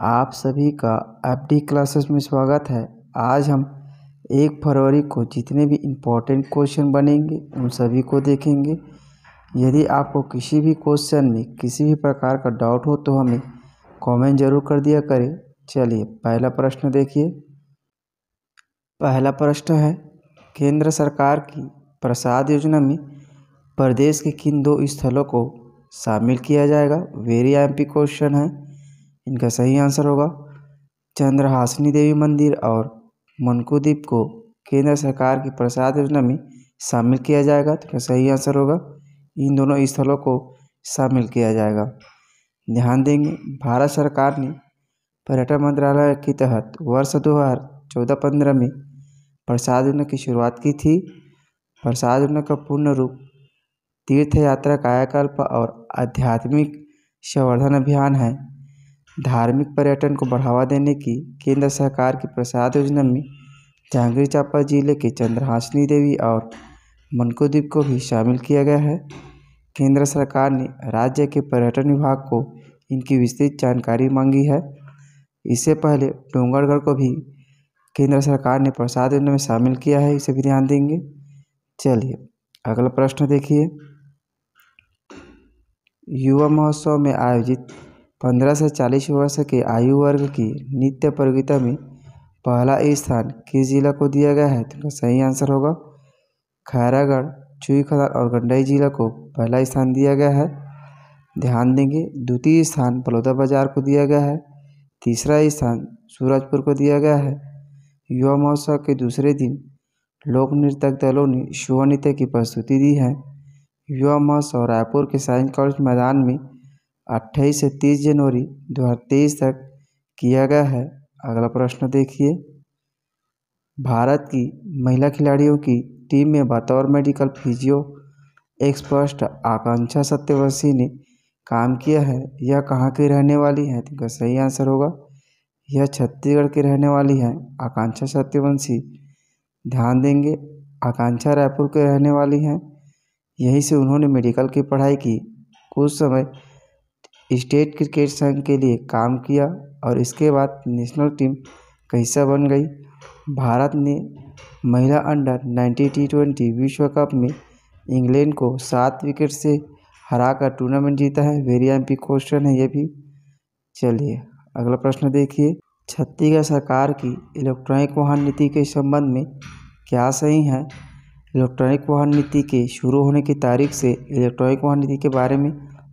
आप सभी का एफ डी क्लासेस में स्वागत है आज हम एक फरवरी को जितने भी इम्पोर्टेंट क्वेश्चन बनेंगे उन सभी को देखेंगे यदि आपको किसी भी क्वेश्चन में किसी भी प्रकार का डाउट हो तो हमें कमेंट जरूर कर दिया करें चलिए पहला प्रश्न देखिए पहला प्रश्न है केंद्र सरकार की प्रसाद योजना में प्रदेश के किन दो स्थलों को शामिल किया जाएगा वेरी एम क्वेश्चन है इनका सही आंसर होगा चंद्रहासिनी देवी मंदिर और मनकुद्वीप को केंद्र सरकार की प्रसाद योजना में शामिल किया जाएगा तो सही आंसर होगा इन दोनों स्थलों को शामिल किया जाएगा ध्यान देंगे भारत सरकार ने पर्यटन मंत्रालय के तहत वर्ष दो हज़ार चौदह पंद्रह में प्रसाद योजना की शुरुआत की थी प्रसाद योजना का पूर्ण रूप तीर्थ यात्रा कायाकल्प और आध्यात्मिक संवर्धन अभियान है धार्मिक पर्यटन को बढ़ावा देने की केंद्र सरकार की प्रसाद योजना में जांगीर चांपा ज़िले के चंद्रहासिनी देवी और मनकोदीप को भी शामिल किया गया है केंद्र सरकार ने राज्य के पर्यटन विभाग को इनकी विस्तृत जानकारी मांगी है इससे पहले डोंगरगढ़ को भी केंद्र सरकार ने प्रसाद योजना में शामिल किया है इसे भी ध्यान देंगे चलिए अगला प्रश्न देखिए युवा महोत्सव में आयोजित पंद्रह से चालीस वर्ष के आयु वर्ग की नृत्य प्रतियोगिता में पहला स्थान किस जिला को दिया गया है तो इनका सही आंसर होगा खैरागढ़ चुई खदान और गंडई जिला को पहला स्थान दिया गया है ध्यान देंगे द्वितीय स्थान बलौदा बाजार को दिया गया है तीसरा स्थान सूरजपुर को दिया गया है युवा महोत्सव के दूसरे दिन लोक नृतक दलों ने शुभ नृत्य की प्रस्तुति दी है युवा महोत्सव रायपुर के साइंस कॉलेज मैदान में अट्ठाईस से तीस जनवरी दो हज़ार तेईस तक किया गया है अगला प्रश्न देखिए भारत की महिला खिलाड़ियों की टीम में बतौर medical physio expert Akanksha Satyavanshi ने काम किया है यह कहाँ की रहने वाली है तो इनका सही आंसर होगा यह छत्तीसगढ़ की रहने वाली है आकांक्षा सत्यवंशी ध्यान देंगे आकांक्षा रायपुर के रहने वाली हैं यहीं से उन्होंने मेडिकल की पढ़ाई की कुछ समय स्टेट क्रिकेट संघ के लिए काम किया और इसके बाद नेशनल टीम का हिस्सा बन गई भारत ने महिला अंडर नाइन्टी टी ट्वेंटी विश्व कप में इंग्लैंड को सात विकेट से हरा कर टूर्नामेंट जीता है वेरी एम्पी पी क्वेश्चन है ये भी चलिए अगला प्रश्न देखिए छत्तीसगढ़ सरकार की इलेक्ट्रॉनिक वाहन नीति के संबंध में क्या सही है इलेक्ट्रॉनिक वाहन नीति के शुरू होने की तारीख से इलेक्ट्रॉनिक वाहन नीति के बारे में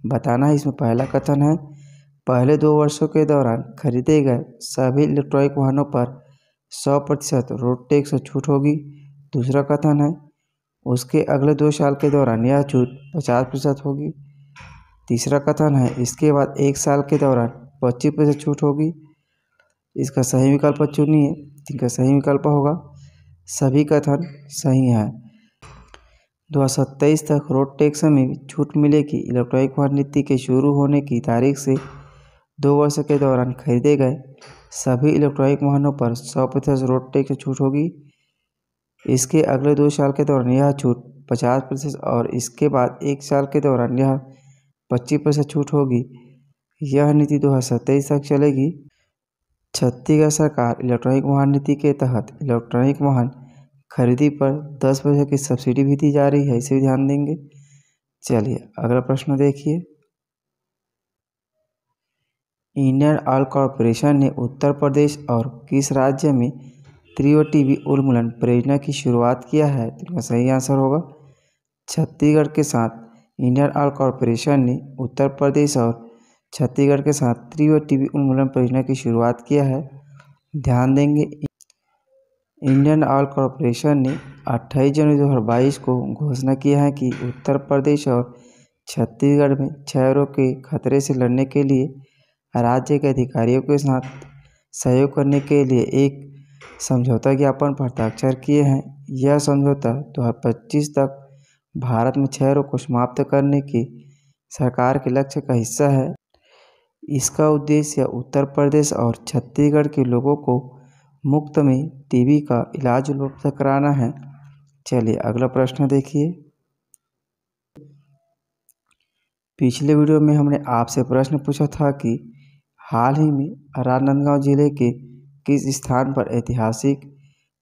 बताना है इसमें पहला कथन है पहले दो वर्षों के दौरान खरीदे गए सभी इलेक्ट्रॉनिक वाहनों पर सौ प्रतिशत रोड टैक्स छूट होगी दूसरा कथन है उसके अगले दो साल के दौरान यह छूट पचास प्रतिशत होगी तीसरा कथन है इसके बाद एक साल के दौरान पच्चीस प्रतिशत छूट होगी इसका सही विकल्प चुनिए इनका सही विकल्प होगा सभी कथन सही हैं दो हज़ार तक रोड टैक्स में छूट मिलेगी इलेक्ट्रॉनिक वाहन नीति के शुरू होने की तारीख से दो वर्ष के दौरान खरीदे गए सभी इलेक्ट्रॉनिक वाहनों पर सौ प्रतिशत रोड टैक्स छूट होगी इसके अगले दो साल के दौरान यह छूट पचास प्रतिशत और इसके बाद एक साल के दौरान यह पच्चीस प्रतिशत छूट होगी यह नीति दो हज़ार तक चलेगी छत्तीसगढ़ सरकार इलेक्ट्रॉनिक वाहन नीति के तहत इलेक्ट्रॉनिक वाहन खरीदी पर दस पैसे की सब्सिडी भी दी जा रही है इसे भी ध्यान देंगे चलिए अगला प्रश्न देखिए इंडियन ऑयल कॉरपोरेशन ने उत्तर प्रदेश और किस राज्य में त्रियो टीबी उन्मूलन परियोजना की शुरुआत किया है तो सही आंसर होगा छत्तीसगढ़ के साथ इंडियन ऑयल कॉरपोरेशन ने उत्तर प्रदेश और छत्तीसगढ़ के साथ त्रियो टीबी उन्मूलन परियोजना की शुरुआत किया है ध्यान देंगे इंडियन ऑयल कॉरपोरेशन ने 28 जनवरी 2022 को घोषणा किया है कि उत्तर प्रदेश और छत्तीसगढ़ में रोग के खतरे से लड़ने के लिए राज्य के अधिकारियों के साथ सहयोग करने के लिए एक समझौता ज्ञापन पर हस्ताक्षर किए हैं यह समझौता पच्चीस तक भारत में रोग को समाप्त करने के सरकार के लक्ष्य का हिस्सा है इसका उद्देश्य उत्तर प्रदेश और छत्तीसगढ़ के लोगों को मुफ़्त में टीबी का इलाज उपलब्ध कराना है चलिए अगला प्रश्न देखिए पिछले वीडियो में हमने आपसे प्रश्न पूछा था कि हाल ही में राजनांदगांव जिले के किस स्थान पर ऐतिहासिक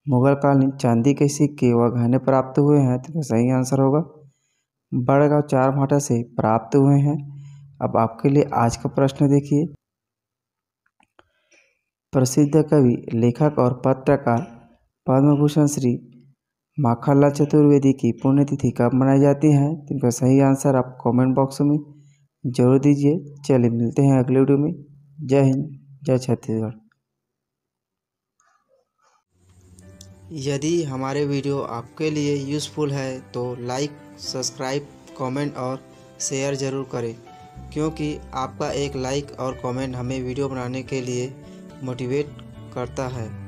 मुगलकालीन चांदी के सिक्के व गहने प्राप्त हुए हैं तो सही आंसर होगा बड़गांव चार भाटा से प्राप्त हुए हैं अब आपके लिए आज का प्रश्न देखिए प्रसिद्ध कवि लेखक और पत्रकार पद्म भूषण श्री माखनलाल चतुर्वेदी की पुण्यतिथि कब मनाई जाती है इनका सही आंसर आप कमेंट बॉक्स में जरूर दीजिए चलिए मिलते हैं अगले वीडियो में जय हिंद जय छत्तीसगढ़ यदि हमारे वीडियो आपके लिए यूज़फुल है तो लाइक सब्सक्राइब कमेंट और शेयर ज़रूर करें क्योंकि आपका एक लाइक और कमेंट हमें वीडियो बनाने के लिए मोटिवेट करता है